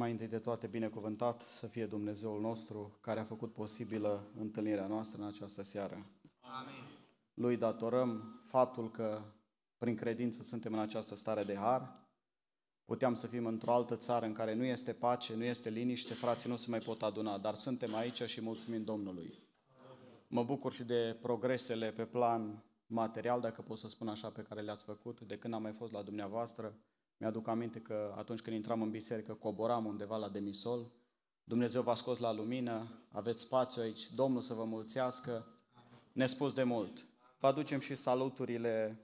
Mai întâi de toate, binecuvântat să fie Dumnezeul nostru care a făcut posibilă întâlnirea noastră în această seară. Amin. Lui datorăm faptul că prin credință suntem în această stare de har. Puteam să fim într-o altă țară în care nu este pace, nu este liniște, frații nu se mai pot aduna, dar suntem aici și mulțumim Domnului. Mă bucur și de progresele pe plan material, dacă pot să spun așa, pe care le-ați făcut de când am mai fost la dumneavoastră mi-aduc aminte că atunci când intram în biserică, coboram undeva la demisol, Dumnezeu v-a scos la lumină, aveți spațiu aici, Domnul să vă mulțească, ne spus de mult. Vă aducem și saluturile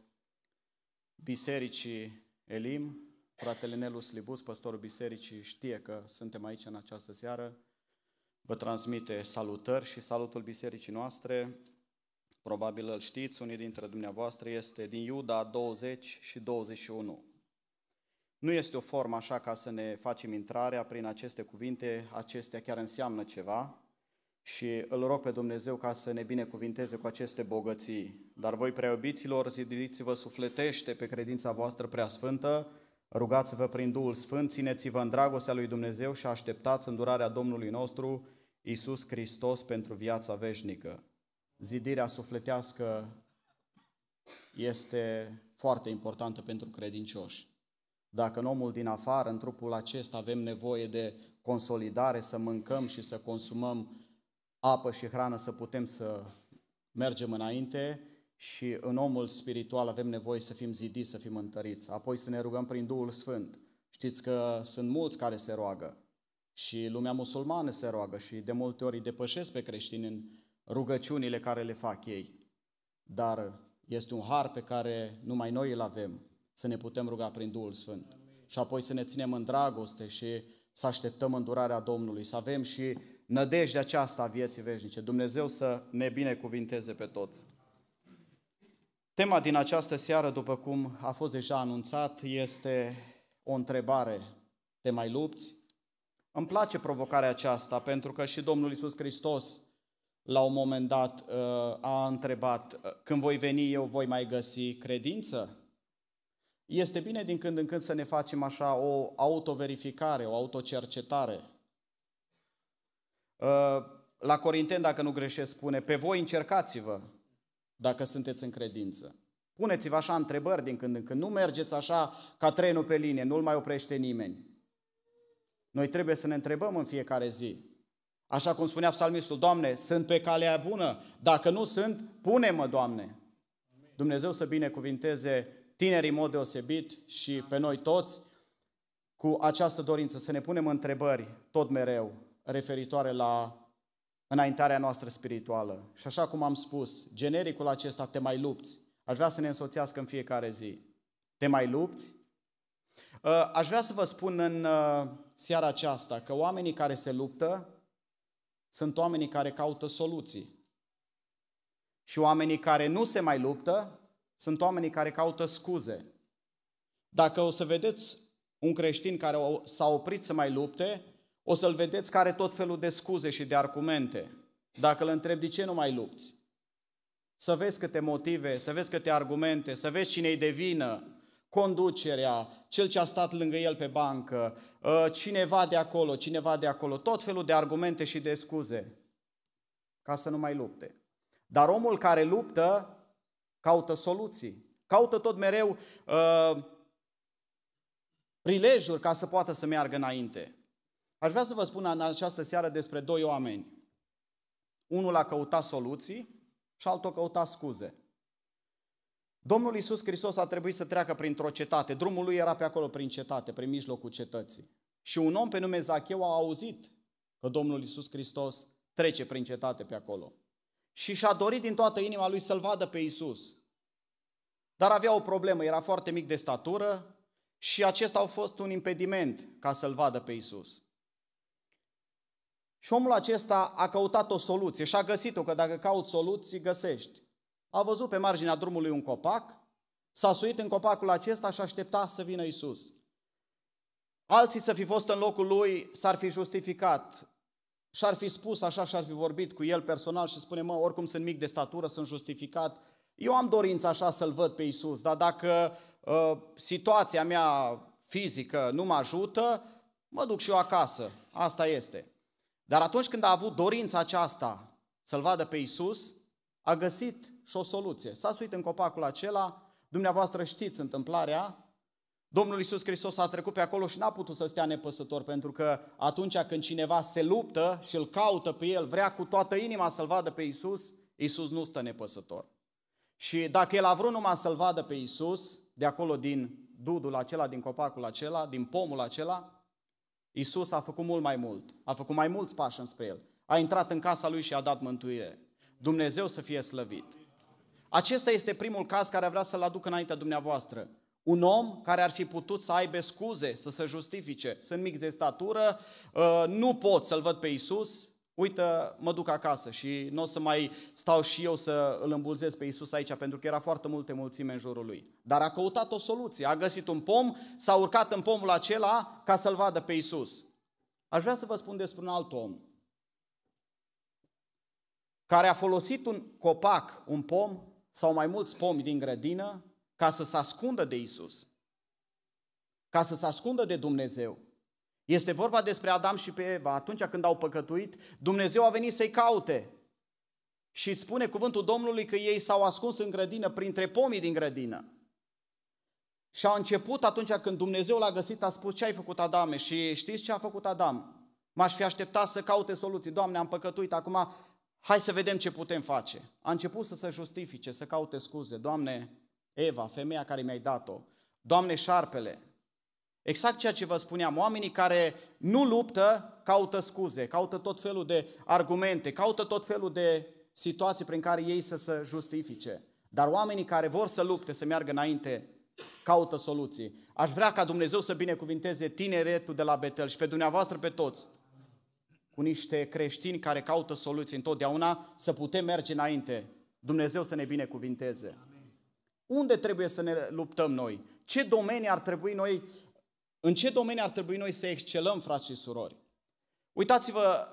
bisericii Elim, fratele Nelu Slibus, păstorul bisericii, știe că suntem aici în această seară, vă transmite salutări și salutul bisericii noastre, probabil îl știți, unii dintre dumneavoastră, este din Iuda 20 și 21. Nu este o formă așa ca să ne facem intrarea prin aceste cuvinte, acestea chiar înseamnă ceva și îl rog pe Dumnezeu ca să ne binecuvinteze cu aceste bogății. Dar voi preobiților, zidiți-vă sufletește pe credința voastră preasfântă, rugați-vă prin Duhul Sfânt, țineți-vă în dragostea lui Dumnezeu și așteptați îndurarea Domnului nostru, Isus Hristos, pentru viața veșnică. Zidirea sufletească este foarte importantă pentru credincioși. Dacă în omul din afară, în trupul acesta, avem nevoie de consolidare, să mâncăm și să consumăm apă și hrană, să putem să mergem înainte, și în omul spiritual avem nevoie să fim zidiți, să fim întăriți, apoi să ne rugăm prin Duhul Sfânt. Știți că sunt mulți care se roagă și lumea musulmană se roagă și de multe ori îi depășesc pe creștini în rugăciunile care le fac ei. Dar este un har pe care numai noi îl avem să ne putem ruga prin Duhul Sfânt. Amin. Și apoi să ne ținem în dragoste și să așteptăm îndurarea Domnului, să avem și nădejdea aceasta a vieții veșnice. Dumnezeu să ne binecuvinteze pe toți. Tema din această seară, după cum a fost deja anunțat, este o întrebare. Te mai lupți? Îmi place provocarea aceasta, pentru că și Domnul Isus Hristos la un moment dat uh, a întrebat, când voi veni eu voi mai găsi credință? Este bine din când în când să ne facem așa o autoverificare, o autocercetare. Ă, la Corinten, dacă nu greșesc, spune, pe voi încercați-vă dacă sunteți în credință. Puneți-vă așa întrebări din când în când. Nu mergeți așa ca trenul pe linie, nu-l mai oprește nimeni. Noi trebuie să ne întrebăm în fiecare zi. Așa cum spunea psalmistul, Doamne, sunt pe calea bună. Dacă nu sunt, pune-mă, Doamne. Dumnezeu să binecuvinteze tinerii în mod deosebit și pe noi toți, cu această dorință să ne punem întrebări tot mereu referitoare la înaintarea noastră spirituală. Și așa cum am spus, genericul acesta, te mai lupți, aș vrea să ne însoțească în fiecare zi. Te mai lupți? Uh, aș vrea să vă spun în uh, seara aceasta că oamenii care se luptă sunt oamenii care caută soluții. Și oamenii care nu se mai luptă sunt oamenii care caută scuze. Dacă o să vedeți un creștin care s-a oprit să mai lupte, o să-l vedeți care tot felul de scuze și de argumente. Dacă îl întreb de ce nu mai lupți, să vezi câte motive, să vezi câte argumente, să vezi cine-i de vină, conducerea, cel ce a stat lângă el pe bancă, ă, cineva de acolo, cineva de acolo, tot felul de argumente și de scuze ca să nu mai lupte. Dar omul care luptă caută soluții, caută tot mereu uh, prilejuri ca să poată să meargă înainte. Aș vrea să vă spun în această seară despre doi oameni. Unul a căutat soluții și altul a căutat scuze. Domnul Iisus Hristos a trebuit să treacă printr-o cetate. Drumul lui era pe acolo prin cetate, prin mijlocul cetății. Și un om pe nume Zacheu a auzit că Domnul Iisus Hristos trece prin cetate pe acolo și și-a dorit din toată inima lui să-L vadă pe Isus. Dar avea o problemă, era foarte mic de statură și acesta a fost un impediment ca să-L vadă pe Isus. Și omul acesta a căutat o soluție și a găsit-o, că dacă cauți soluții, găsești. A văzut pe marginea drumului un copac, s-a suit în copacul acesta și aștepta să vină Isus. Alții să fi fost în locul lui s-ar fi justificat și-ar fi spus așa și-ar fi vorbit cu el personal și spune, mă, oricum sunt mic de statură, sunt justificat, eu am dorința așa să-L văd pe Isus, dar dacă uh, situația mea fizică nu mă ajută, mă duc și eu acasă, asta este. Dar atunci când a avut dorința aceasta să-L vadă pe Isus, a găsit și o soluție. S-a suit în copacul acela, dumneavoastră știți întâmplarea, Domnul Iisus Hristos a trecut pe acolo și n-a putut să stea nepăsător, pentru că atunci când cineva se luptă și îl caută pe el, vrea cu toată inima să-l vadă pe Iisus, Iisus nu stă nepăsător. Și dacă el a vrut numai să-l vadă pe Iisus, de acolo din dudul acela, din copacul acela, din pomul acela, Iisus a făcut mult mai mult, a făcut mai mulți pași înspre el. A intrat în casa lui și a dat mântuire. Dumnezeu să fie slăvit. Acesta este primul caz care vrea să-l aduc înaintea dumneavoastră. Un om care ar fi putut să aibă scuze, să se justifice. Sunt mic de statură, uh, nu pot să-L văd pe Isus, uite, mă duc acasă și nu o să mai stau și eu să îl îmbulzez pe Isus aici, pentru că era foarte multe mulțime în jurul lui. Dar a căutat o soluție, a găsit un pom, s-a urcat în pomul acela ca să-L vadă pe Isus. Aș vrea să vă spun despre un alt om care a folosit un copac, un pom sau mai mulți pomi din grădină ca să se ascundă de Isus, ca să se ascundă de Dumnezeu. Este vorba despre Adam și pe Eva. Atunci când au păcătuit, Dumnezeu a venit să-i caute. Și spune cuvântul Domnului că ei s-au ascuns în grădină, printre pomii din grădină. Și a început atunci când Dumnezeu l-a găsit, a spus ce ai făcut Adame și știți ce a făcut Adam? M-aș fi așteptat să caute soluții. Doamne, am păcătuit, acum hai să vedem ce putem face. A început să se justifice, să caute scuze. Doamne, Eva, femeia care mi-ai dat-o, Doamne șarpele, exact ceea ce vă spuneam, oamenii care nu luptă, caută scuze, caută tot felul de argumente, caută tot felul de situații prin care ei să se justifice. Dar oamenii care vor să lupte, să meargă înainte, caută soluții. Aș vrea ca Dumnezeu să binecuvinteze tineretul de la Betel și pe dumneavoastră pe toți cu niște creștini care caută soluții întotdeauna să putem merge înainte. Dumnezeu să ne binecuvinteze. Amen. Unde trebuie să ne luptăm noi? Ce domenii ar trebui noi, în ce domenii ar trebui noi să excelăm, frați și surori? Uitați-vă,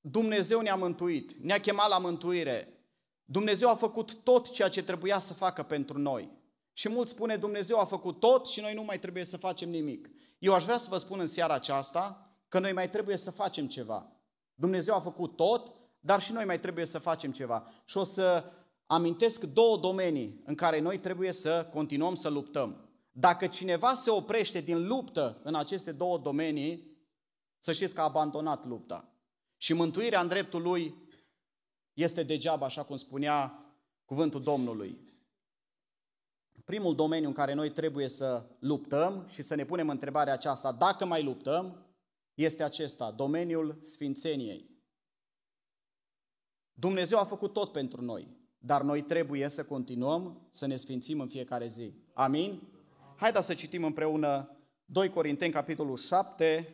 Dumnezeu ne-a mântuit, ne-a chemat la mântuire. Dumnezeu a făcut tot ceea ce trebuia să facă pentru noi. Și mult spune Dumnezeu a făcut tot și noi nu mai trebuie să facem nimic. Eu aș vrea să vă spun în seara aceasta că noi mai trebuie să facem ceva. Dumnezeu a făcut tot, dar și noi mai trebuie să facem ceva. Și o să amintesc două domenii în care noi trebuie să continuăm să luptăm. Dacă cineva se oprește din luptă în aceste două domenii, să știți că a abandonat lupta. Și mântuirea în dreptul lui este degeaba, așa cum spunea cuvântul Domnului. Primul domeniu în care noi trebuie să luptăm și să ne punem întrebarea aceasta, dacă mai luptăm, este acesta, domeniul sfințeniei. Dumnezeu a făcut tot pentru noi. Dar noi trebuie să continuăm să ne sfințim în fiecare zi. Amin? Haideți să citim împreună 2 Corinteni, capitolul 7,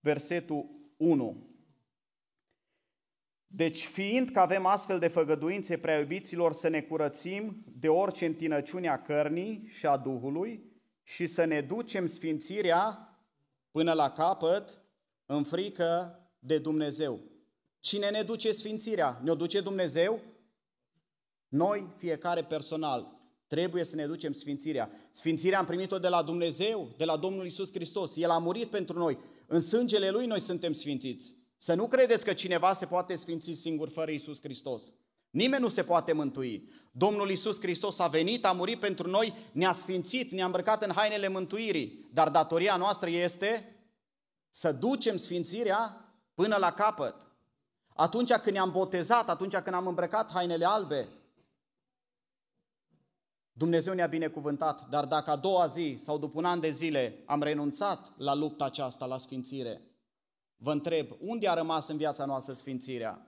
versetul 1. Deci, fiind că avem astfel de făgăduințe, prea iubiților, să ne curățim de orice întinăciune a cărnii și a Duhului și să ne ducem sfințirea până la capăt în frică de Dumnezeu. Cine ne duce sfințirea? Ne-o duce Dumnezeu? Noi, fiecare personal, trebuie să ne ducem sfințirea. Sfințirea am primit-o de la Dumnezeu, de la Domnul Isus Hristos. El a murit pentru noi. În sângele Lui noi suntem sfințiți. Să nu credeți că cineva se poate sfinți singur fără Isus Hristos. Nimeni nu se poate mântui. Domnul Isus Hristos a venit, a murit pentru noi, ne-a sfințit, ne-a îmbrăcat în hainele mântuirii. Dar datoria noastră este să ducem sfințirea până la capăt. Atunci când ne-am botezat, atunci când am îmbrăcat hainele albe, Dumnezeu ne-a binecuvântat, dar dacă a doua zi sau după un an de zile am renunțat la lupta aceasta, la sfințire, vă întreb, unde a rămas în viața noastră sfințirea?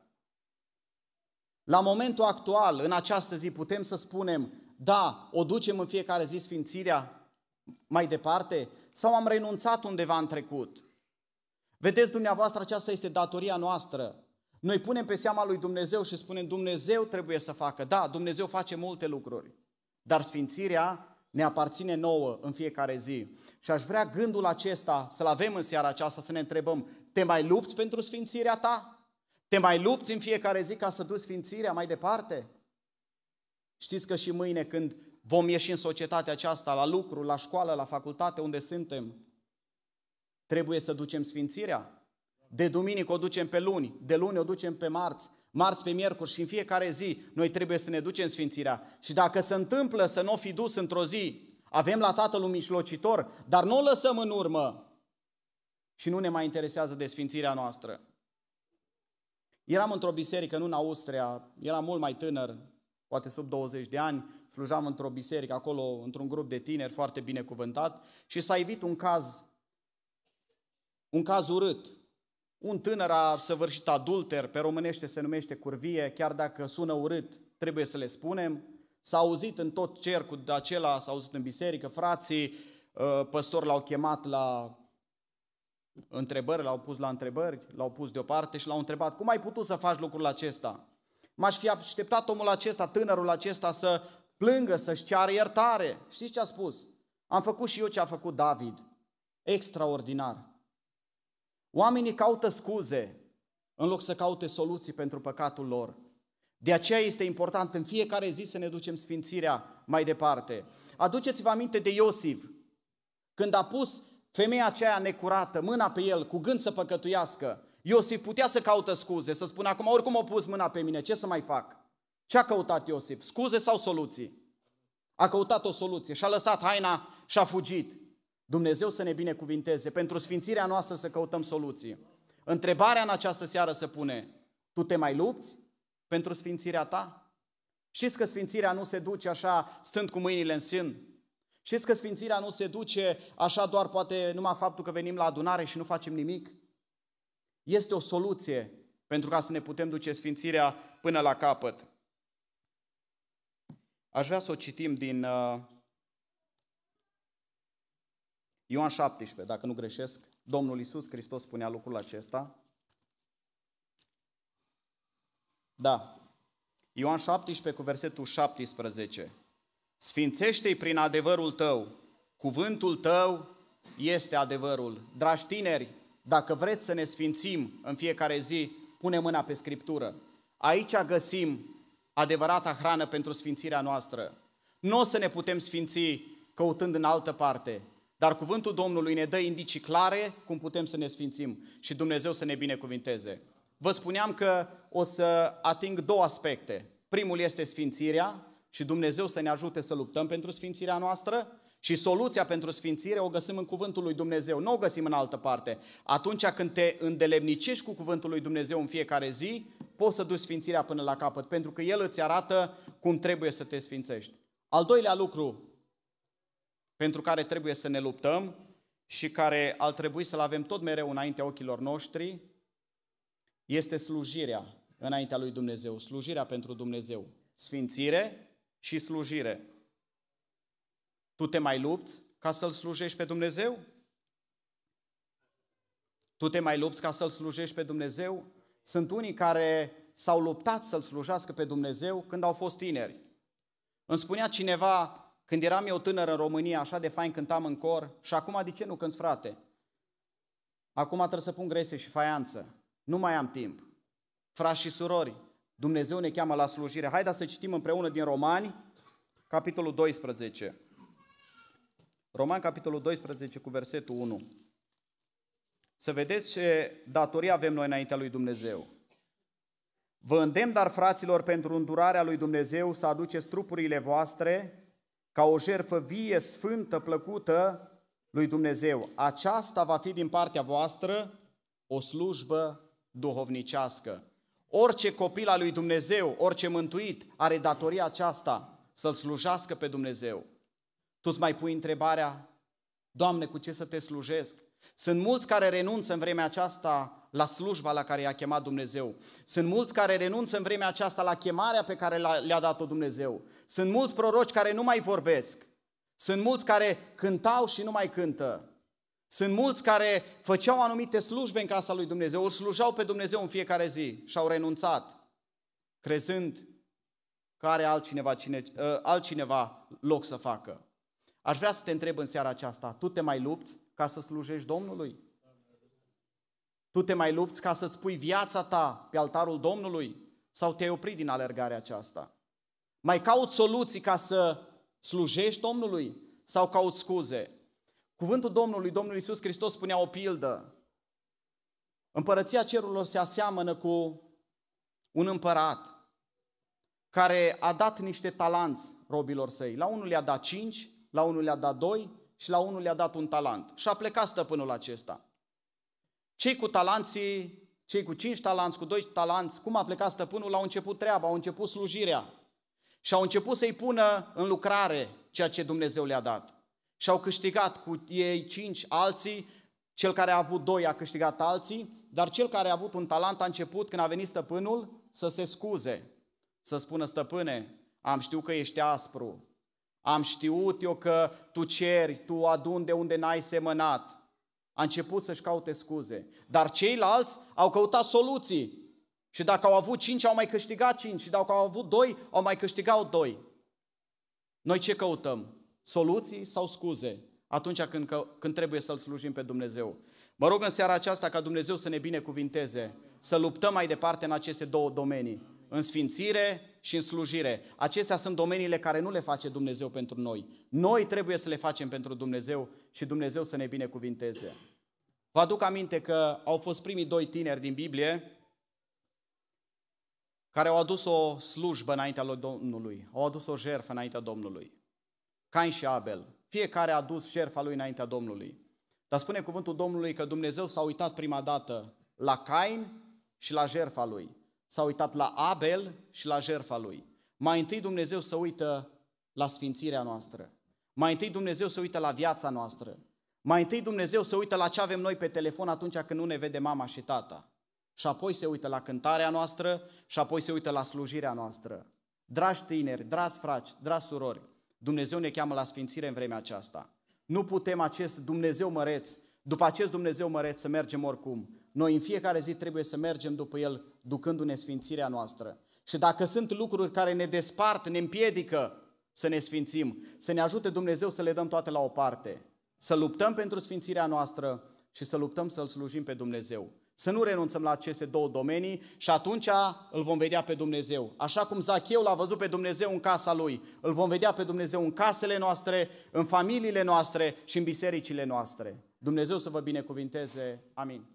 La momentul actual, în această zi, putem să spunem, da, o ducem în fiecare zi sfințirea mai departe? Sau am renunțat undeva în trecut? Vedeți dumneavoastră, aceasta este datoria noastră. Noi punem pe seama lui Dumnezeu și spunem, Dumnezeu trebuie să facă. Da, Dumnezeu face multe lucruri. Dar sfințirea ne aparține nouă în fiecare zi. Și aș vrea gândul acesta să-l avem în seara aceasta, să ne întrebăm, te mai lupți pentru sfințirea ta? Te mai lupți în fiecare zi ca să duci sfințirea mai departe? Știți că și mâine când vom ieși în societatea aceasta, la lucru, la școală, la facultate, unde suntem, trebuie să ducem sfințirea. De duminică o ducem pe luni, de luni o ducem pe marți, marți pe miercuri și în fiecare zi noi trebuie să ne ducem sfințirea. Și dacă se întâmplă să nu o fi dus într-o zi, avem la Tatăl un mijlocitor, dar nu o lăsăm în urmă și nu ne mai interesează de sfințirea noastră. Eram într-o biserică, nu în Austria, eram mult mai tânăr, poate sub 20 de ani, slujam într-o biserică acolo, într-un grup de tineri foarte binecuvântat și s-a evit un caz, un caz urât un tânăr a săvârșit adulter, pe românește se numește curvie, chiar dacă sună urât, trebuie să le spunem. S-a auzit în tot cercul de acela, s-a auzit în biserică, frații, ă, păstori l-au chemat la întrebări, l-au pus la întrebări, l-au pus deoparte și l-au întrebat, cum ai putut să faci lucrul acesta? M-aș fi așteptat omul acesta, tânărul acesta, să plângă, să-și ceară iertare. Știți ce a spus? Am făcut și eu ce a făcut David. Extraordinar. Oamenii caută scuze în loc să caute soluții pentru păcatul lor. De aceea este important în fiecare zi să ne ducem sfințirea mai departe. Aduceți-vă aminte de Iosif, când a pus femeia aceea necurată, mâna pe el, cu gând să păcătuiască, Iosif putea să caută scuze, să spună, acum oricum a pus mâna pe mine, ce să mai fac? Ce a căutat Iosif? Scuze sau soluții? A căutat o soluție și a lăsat haina și a fugit. Dumnezeu să ne binecuvinteze, pentru sfințirea noastră să căutăm soluții. Întrebarea în această seară se pune, tu te mai lupți pentru sfințirea ta? Știți că sfințirea nu se duce așa stând cu mâinile în sân? Știți că sfințirea nu se duce așa doar poate numai faptul că venim la adunare și nu facem nimic? Este o soluție pentru ca să ne putem duce sfințirea până la capăt. Aș vrea să o citim din uh, Ioan 17, dacă nu greșesc, Domnul Iisus Hristos spunea lucrul acesta. Da. Ioan 17 cu versetul 17. Sfințește-i prin adevărul tău. Cuvântul tău este adevărul. Dragi tineri, dacă vreți să ne sfințim în fiecare zi, pune mâna pe Scriptură. Aici găsim adevărata hrană pentru sfințirea noastră. Nu o să ne putem sfinți căutând în altă parte, dar cuvântul Domnului ne dă indicii clare cum putem să ne sfințim și Dumnezeu să ne binecuvinteze. Vă spuneam că o să ating două aspecte. Primul este sfințirea și Dumnezeu să ne ajute să luptăm pentru sfințirea noastră și soluția pentru sfințire o găsim în cuvântul lui Dumnezeu, nu o găsim în altă parte. Atunci când te îndelemnicești cu cuvântul lui Dumnezeu în fiecare zi, poți să duci sfințirea până la capăt, pentru că El îți arată cum trebuie să te sfințești. Al doilea lucru pentru care trebuie să ne luptăm și care ar trebui să-l avem tot mereu înaintea ochilor noștri, este slujirea înaintea lui Dumnezeu, slujirea pentru Dumnezeu, sfințire și slujire. Tu te mai lupți ca să-L slujești pe Dumnezeu? Tu te mai lupți ca să-L slujești pe Dumnezeu? Sunt unii care s-au luptat să-L slujească pe Dumnezeu când au fost tineri. Îmi spunea cineva când eram eu tânăr în România, așa de fain cântam în cor și acum de ce nu cânți, frate? Acum trebuie să pun grese și faianță. Nu mai am timp. Frați și surori, Dumnezeu ne cheamă la slujire. Haide să citim împreună din Romani, capitolul 12. Romani, capitolul 12, cu versetul 1. Să vedeți ce datorie avem noi înaintea lui Dumnezeu. Vă îndemn, dar, fraților, pentru îndurarea lui Dumnezeu să aduceți trupurile voastre ca o jertfă vie, sfântă, plăcută lui Dumnezeu. Aceasta va fi din partea voastră o slujbă duhovnicească. Orice copil al lui Dumnezeu, orice mântuit, are datoria aceasta să-L slujească pe Dumnezeu. Tu îți mai pui întrebarea, Doamne, cu ce să te slujesc? Sunt mulți care renunță în vremea aceasta la slujba la care i-a chemat Dumnezeu. Sunt mulți care renunță în vremea aceasta la chemarea pe care le-a dat-o Dumnezeu. Sunt mulți proroci care nu mai vorbesc. Sunt mulți care cântau și nu mai cântă. Sunt mulți care făceau anumite slujbe în casa lui Dumnezeu, îl slujau pe Dumnezeu în fiecare zi și au renunțat, crezând că are altcineva, cine, ă, altcineva loc să facă. Aș vrea să te întreb în seara aceasta, tu te mai lupți? ca să slujești Domnului. Tu te mai lupți ca să-ți pui viața ta pe altarul Domnului sau te-ai oprit din alergarea aceasta? Mai cauți soluții ca să slujești Domnului sau cauți scuze? Cuvântul Domnului, Domnul Iisus Hristos spunea o pildă. Împărăția cerurilor se aseamănă cu un împărat care a dat niște talanți robilor săi. La unul le-a dat cinci, la unul le-a dat doi, și la unul le-a dat un talent. Și a plecat stăpânul acesta. Cei cu talanții, cei cu cinci talanți, cu doi talanți, cum a plecat stăpânul, au început treaba, au început slujirea. Și au început să-i pună în lucrare ceea ce Dumnezeu le-a dat. Și au câștigat cu ei cinci alții, cel care a avut doi a câștigat alții, dar cel care a avut un talent a început, când a venit stăpânul, să se scuze, să spună, stăpâne, am știu că ești aspru, am știut eu că tu ceri, tu adun de unde n-ai semănat. A început să-și caute scuze. Dar ceilalți au căutat soluții. Și dacă au avut cinci, au mai câștigat cinci. Și dacă au avut doi, au mai câștigat doi. Noi ce căutăm? Soluții sau scuze? Atunci când, când trebuie să-L slujim pe Dumnezeu. Mă rog în seara aceasta ca Dumnezeu să ne binecuvinteze, să luptăm mai departe în aceste două domenii în sfințire și în slujire. Acestea sunt domeniile care nu le face Dumnezeu pentru noi. Noi trebuie să le facem pentru Dumnezeu și Dumnezeu să ne binecuvinteze. Vă aduc aminte că au fost primii doi tineri din Biblie care au adus o slujbă înaintea lui Domnului, au adus o jertfă înaintea Domnului. Cain și Abel, fiecare a adus jertfa lui înaintea Domnului. Dar spune cuvântul Domnului că Dumnezeu s-a uitat prima dată la Cain și la jertfa lui s-a uitat la Abel și la jertfa lui. Mai întâi Dumnezeu să uită la sfințirea noastră. Mai întâi Dumnezeu să uită la viața noastră. Mai întâi Dumnezeu să uită la ce avem noi pe telefon atunci când nu ne vede mama și tata. Și apoi se uită la cântarea noastră și apoi se uită la slujirea noastră. Dragi tineri, dragi fraci, dragi surori, Dumnezeu ne cheamă la sfințire în vremea aceasta. Nu putem acest Dumnezeu măreț, după acest Dumnezeu măreț să mergem oricum. Noi în fiecare zi trebuie să mergem după El, ducându-ne sfințirea noastră. Și dacă sunt lucruri care ne despart, ne împiedică să ne sfințim, să ne ajute Dumnezeu să le dăm toate la o parte, să luptăm pentru sfințirea noastră și să luptăm să-L slujim pe Dumnezeu. Să nu renunțăm la aceste două domenii și atunci îl vom vedea pe Dumnezeu. Așa cum Zacheu l-a văzut pe Dumnezeu în casa lui, îl vom vedea pe Dumnezeu în casele noastre, în familiile noastre și în bisericile noastre. Dumnezeu să vă binecuvinteze. Amin.